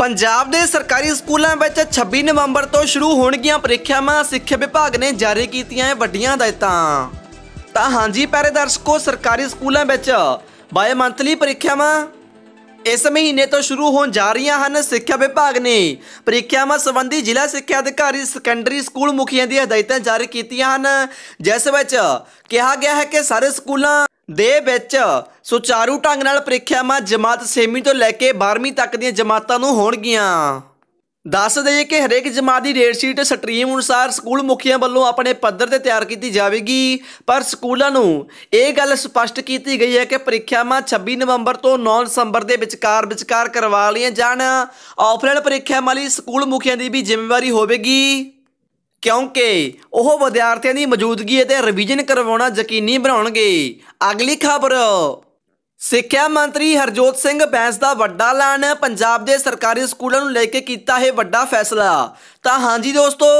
ਪੰਜਾਬ ਦੇ ਸਰਕਾਰੀ ਸਕੂਲਾਂ ਵਿੱਚ 26 ਨਵੰਬਰ ਤੋਂ ਸ਼ੁਰੂ ਹੋਣਗੀਆਂ ਪ੍ਰੀਖਿਆਵਾਂ ਸਿੱਖਿਆ ਵਿਭਾਗ ਨੇ ਜਾਰੀ ਕੀਤੀਆਂ ਵੱਡੀਆਂ ਹਦਾਇਤਾਂ ਤਾਂ ਹਾਂਜੀ ਪਿਆਰੇ ਦਰਸ਼ਕੋ ਸਰਕਾਰੀ ਸਕੂਲਾਂ ਵਿੱਚ ਬਾਏ ਮੰਥਲੀ ਪ੍ਰੀਖਿਆਵਾਂ ਇਸ ਮਹੀਨੇ ਤੋਂ ਸ਼ੁਰੂ ਹੋਣ ਜਾ ਰਹੀਆਂ ਹਨ ਸਿੱਖਿਆ ਵਿਭਾਗ ਨੇ ਪ੍ਰੀਖਿਆਵਾਂ ਸੰਬੰਧੀ ਜ਼ਿਲ੍ਹਾ ਸਿੱਖਿਆ ਅਧਿਕਾਰੀ ਸੈਕੰਡਰੀ ਸਕੂਲ ਮੁਖੀਆਂ ਦੀਆਂ ਹਦਾਇਤਾਂ ਜਾਰੀ ਕੀਤੀਆਂ ਹਨ ਜਿਸ ਵਿੱਚ ਕਿਹਾ ਗਿਆ ਹੈ ਕਿ ਸਾਰੇ ਸਕੂਲਾਂ ਦੇ ਵਿੱਚ ਸੁਚਾਰੂ ਢੰਗ ਨਾਲ ਪ੍ਰੀਖਿਆਵਾਂ ਜਮਾਤ 6ਵੀਂ ਤੋਂ ਲੈ ਕੇ 12ਵੀਂ ਤੱਕ ਦੀਆਂ ਜਮਾਤਾਂ ਨੂੰ ਹੋਣਗੀਆਂ ਦੱਸ ਦਈਏ ਕਿ ਹਰੇਕ ਜਮਾਤ ਦੀ ਰੇਟ ਸ਼ੀਟ ਸਟਰੀਮ ਅਨੁਸਾਰ ਸਕੂਲ ਮੁਖੀਆਂ ਵੱਲੋਂ ਆਪਣੇ ਪੱਧਰ ਤੇ ਤਿਆਰ ਕੀਤੀ ਜਾਵੇਗੀ ਪਰ ਸਕੂਲਾਂ ਨੂੰ ਇਹ ਗੱਲ ਸਪਸ਼ਟ ਕੀਤੀ ਗਈ ਹੈ ਕਿ ਪ੍ਰੀਖਿਆਵਾਂ 26 ਨਵੰਬਰ ਤੋਂ 9 ਦਸੰਬਰ ਦੇ ਵਿਚਕਾਰ ਵਿਚਕਾਰ ਕਰਵਾ ਲਈਆਂ ਜਾਣ ਆਫਲਾਈਨ ਪ੍ਰੀਖਿਆਵਾਂ ਲਈ ਸਕੂਲ ਮੁਖੀਆਂ ਦੀ ਵੀ ਜ਼ਿੰਮੇਵਾਰੀ ਹੋਵੇਗੀ ਕਿਉਂਕਿ ਉਹ ਵਿਦਿਆਰਥੀਆਂ ਦੀ ਮੌਜੂਦਗੀ ਅਤੇ ਰਿਵੀਜ਼ਨ ਕਰਵਾਉਣਾ ਯਕੀਨੀ ਬਣਾਉਣਗੇ ਅਗਲੀ ਖਬਰ ਸਿੱਖਿਆ ਮੰਤਰੀ ਹਰਜੋਤ ਸਿੰਘ ਬੈਂਸ ਦਾ ਵੱਡਾ ਐਲਾਨ ਪੰਜਾਬ ਦੇ ਸਰਕਾਰੀ ਸਕੂਲਾਂ ਨੂੰ ਲੈ ਕੇ ਕੀਤਾ ਹੈ ਵੱਡਾ ਫੈਸਲਾ ਤਾਂ ਹਾਂਜੀ ਦੋਸਤੋ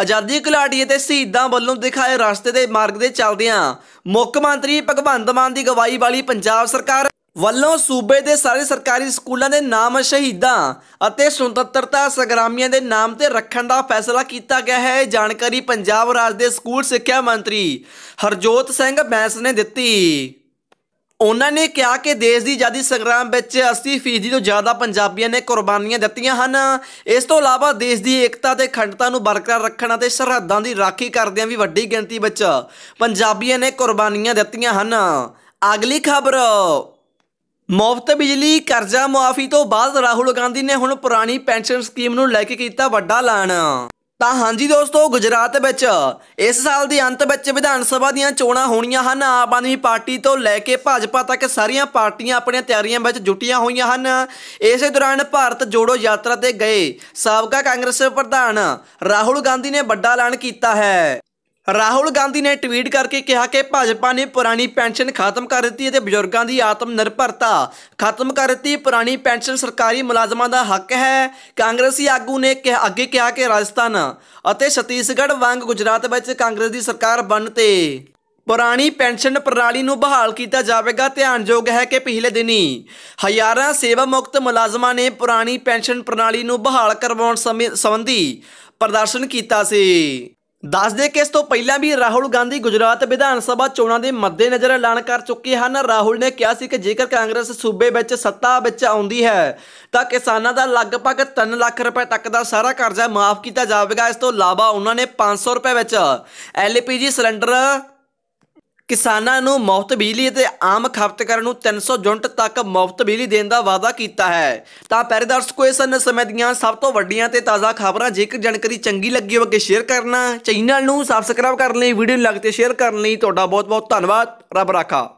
ਆਜ਼ਾਦੀ ਘੁਲਾਟੀ ਤੇ ਸ਼ਹੀਦਾਂ ਵੱਲੋਂ ਦਿਖਾਏ ਰਸਤੇ ਦੇ ਮਾਰਗ ਦੇ ਚੱਲਦਿਆਂ ਮੁੱਖ ਮੰਤਰੀ ਭਗਵੰਤ ਮਾਨ ਦੀ ਗਵਾਹੀ ਵਾਲੀ ਪੰਜਾਬ ਸਰਕਾਰ ਵੱਲੋਂ ਸੂਬੇ ਦੇ ਸਾਰੇ ਸਰਕਾਰੀ ਸਕੂਲਾਂ ਦੇ ਨਾਮ ਸ਼ਹੀਦਾਂ ਅਤੇ ਸੁਤੰਤਰਤਾ ਸੰਗਰਾਮੀਆਂ ਦੇ ਨਾਮ ਤੇ ਰੱਖਣ ਦਾ ਫੈਸਲਾ ਕੀਤਾ ਗਿਆ ਹੈ ਜਾਣਕਾਰੀ ਪੰਜਾਬ ਰਾਜ ਦੇ ਸਕੂਲ ਸਿੱਖਿਆ ਮੰਤਰੀ ਹਰਜੋਤ ਸਿੰਘ ਬੈਂਸ ਨੇ ਦਿੱਤੀ ਉਹਨਾਂ ਨੇ ਕਿਹਾ ਕਿ ਦੇਸ਼ ਦੀ ਆਜ਼ਾਦੀ ਸੰਗਰਾਮ ਵਿੱਚ 80% ਤੋਂ ਜ਼ਿਆਦਾ ਪੰਜਾਬੀਆਂ ਨੇ ਕੁਰਬਾਨੀਆਂ ਦਿੱਤੀਆਂ ਹਨ ਇਸ ਤੋਂ ਇਲਾਵਾ ਦੇਸ਼ ਦੀ ਏਕਤਾ ਤੇ ਖੰਡਤਾ ਨੂੰ ਬਰਕਰਾਰ ਰੱਖਣ ਅਤੇ ਸਰਹੱਦਾਂ ਦੀ ਰਾਖੀ ਕਰਦਿਆਂ ਵੀ ਵੱਡੀ ਗਿਣਤੀ ਵਿੱਚ ਪੰਜਾਬੀਆਂ ਨੇ ਕੁਰਬਾਨੀਆਂ ਦਿੱਤੀਆਂ ਹਨ ਅਗਲੀ ਖਬਰ ਮੁਫਤ ਬਿਜਲੀ ਕਰਜ਼ਾ ਮੁਆਫੀ ਤੋਂ ਬਾਅਦ ਰਾਹੁਲ ਗਾਂਧੀ ਨੇ ਹੁਣ ਪੁਰਾਣੀ ਪੈਨਸ਼ਨ ਸਕੀਮ ਨੂੰ ਲੈ ਕੇ ਕੀਤਾ ਵੱਡਾ ਐਲਾਨ ਤਾਂ ਹਾਂਜੀ ਦੋਸਤੋ ਗੁਜਰਾਤ ਵਿੱਚ ਇਸ ਸਾਲ ਦੇ ਅੰਤ ਵਿੱਚ ਵਿਧਾਨ ਸਭਾ ਦੀਆਂ ਚੋਣਾਂ ਹੋਣੀਆਂ ਹਨ ਆਪ ਆਦਮੀ ਪਾਰਟੀ ਤੋਂ ਲੈ ਕੇ ਭਾਜਪਾ ਤੱਕ ਸਾਰੀਆਂ ਪਾਰਟੀਆਂ ਆਪਣੀਆਂ ਤਿਆਰੀਆਂ ਵਿੱਚ ਜੁਟੀਆਂ ਹੋਈਆਂ ਹਨ ਇਸੇ ਦੌਰਾਨ ਭਾਰਤ ਜੋੜੋ ਯਾਤਰਾ ਤੇ ਗਏ ਸਾਬਕਾ ਕਾਂਗਰਸ ਪ੍ਰਧਾਨ ਰਾਹੁਲ ਗਾਂਧੀ ਨੇ ਵੱਡਾ ਐਲਾਨ ਕੀਤਾ ਹੈ ਰਾਹੁਲ ਗਾਂਧੀ ਨੇ ਟਵੀਟ ਕਰਕੇ ਕਿਹਾ ਕਿ ਭਾਜਪਾ ਨੇ ਪੁਰਾਣੀ ਪੈਨਸ਼ਨ ਖਤਮ ਕਰ ਦਿੱਤੀ ਅਤੇ ਬਜ਼ੁਰਗਾਂ ਦੀ ਆਤਮ ਨਿਰਭਰਤਾ ਖਤਮ ਕਰ ਦਿੱਤੀ ਪੁਰਾਣੀ ਪੈਨਸ਼ਨ ਸਰਕਾਰੀ ਮੁਲਾਜ਼ਮਾਂ ਦਾ ਹੱਕ ਹੈ ਕਾਂਗਰਸੀ ਆਗੂ ਨੇ ਅੱਗੇ ਕਿਹਾ ਕਿ ਰਾਜਸਥਾਨ ਅਤੇ ਛਤੀਸਗੜ੍ਹ ਵਾਂਗ ਗੁਜਰਾਤ ਵਿੱਚ ਕਾਂਗਰਸ ਦੀ ਸਰਕਾਰ ਬਣ ਤੇ ਪੁਰਾਣੀ ਪੈਨਸ਼ਨ ਪ੍ਰਣਾਲੀ ਨੂੰ ਬਹਾਲ ਕੀਤਾ ਜਾਵੇਗਾ ਧਿਆਨਯੋਗ ਹੈ ਕਿ ਪਿਛਲੇ ਦਿਨੀ ਹਜ਼ਾਰਾਂ ਸੇਵਾ ਮੁਕਤ ਮੁਲਾਜ਼ਮਾਂ ਨੇ ਪੁਰਾਣੀ ਪੈਨਸ਼ਨ ਪ੍ਰਣਾਲੀ ਨੂੰ ਬਹਾਲ ਕਰਵਾਉਣ ਸੰਬੰਧੀ ਪ੍ਰਦਰਸ਼ਨ ਕੀਤਾ ਸੀ ਦੱਸ ਦੇ ਕਿ ਇਸ ਤੋਂ ਪਹਿਲਾਂ ਵੀ ਰਾਹੁਲ ਗਾਂਧੀ ਗੁਜਰਾਤ ਵਿਧਾਨ ਸਭਾ ਚੋਣਾਂ ਦੇ ਮੱਦੇਨਜ਼ਰ ਐਲਾਨ ਕਰ ਚੁੱਕੇ ਹਨ ਰਾਹੁਲ ਨੇ ਕਿਹਾ ਸੀ ਕਿ ਜੇਕਰ ਕਾਂਗਰਸ ਸੂਬੇ ਵਿੱਚ ਸੱਤਾ ਵਿੱਚ ਆਉਂਦੀ ਹੈ ਤਾਂ ਕਿਸਾਨਾਂ ਦਾ ਲਗਭਗ 3 ਲੱਖ ਰੁਪਏ ਤੱਕ ਦਾ ਸਾਰਾ ਕਰਜ਼ਾ ਮਾਫ ਕੀਤਾ ਜਾਵੇਗਾ ਇਸ ਤੋਂ ਇਲਾਵਾ ਉਹਨਾਂ ਨੇ 500 ਰੁਪਏ ਵਿੱਚ ਐਲਪੀਜੀ ਸਿਲੰਡਰ ਕਿਸਾਨਾਂ ਨੂੰ ਮੁਫਤ ਬਿਜਲੀ ਤੇ ਆਮ ਖਪਤਕਾਰ ਨੂੰ 300 ਯੂਨਿਟ ਤੱਕ ਮੁਫਤ ਬਿਜਲੀ ਦੇਣ ਦਾ ਵਾਅਦਾ ਕੀਤਾ ਹੈ ਤਾਂ ਪੈਰੇਦਾਰ ਸਕੋਏ ਸਮੇਂ ਦੀਆਂ ਸਭ ਤੋਂ ਵੱਡੀਆਂ ਤੇ ਤਾਜ਼ਾ ਖਬਰਾਂ ਜੇਕਰ ਜਾਣਕਾਰੀ ਚੰਗੀ ਲੱਗੀ ਹੋਵੇ ਸ਼ੇਅਰ ਕਰਨਾ ਚੈਨਲ ਨੂੰ ਸਬਸਕ੍ਰਾਈਬ ਕਰਨ ਲਈ ਵੀਡੀਓ ਨੂੰ ਲਾਈਕ ਤੇ ਸ਼ੇਅਰ ਕਰਨ ਲਈ ਤੁਹਾਡਾ ਬਹੁਤ ਬਹੁਤ ਧੰਨਵਾਦ ਰੱਬ ਰਾਖਾ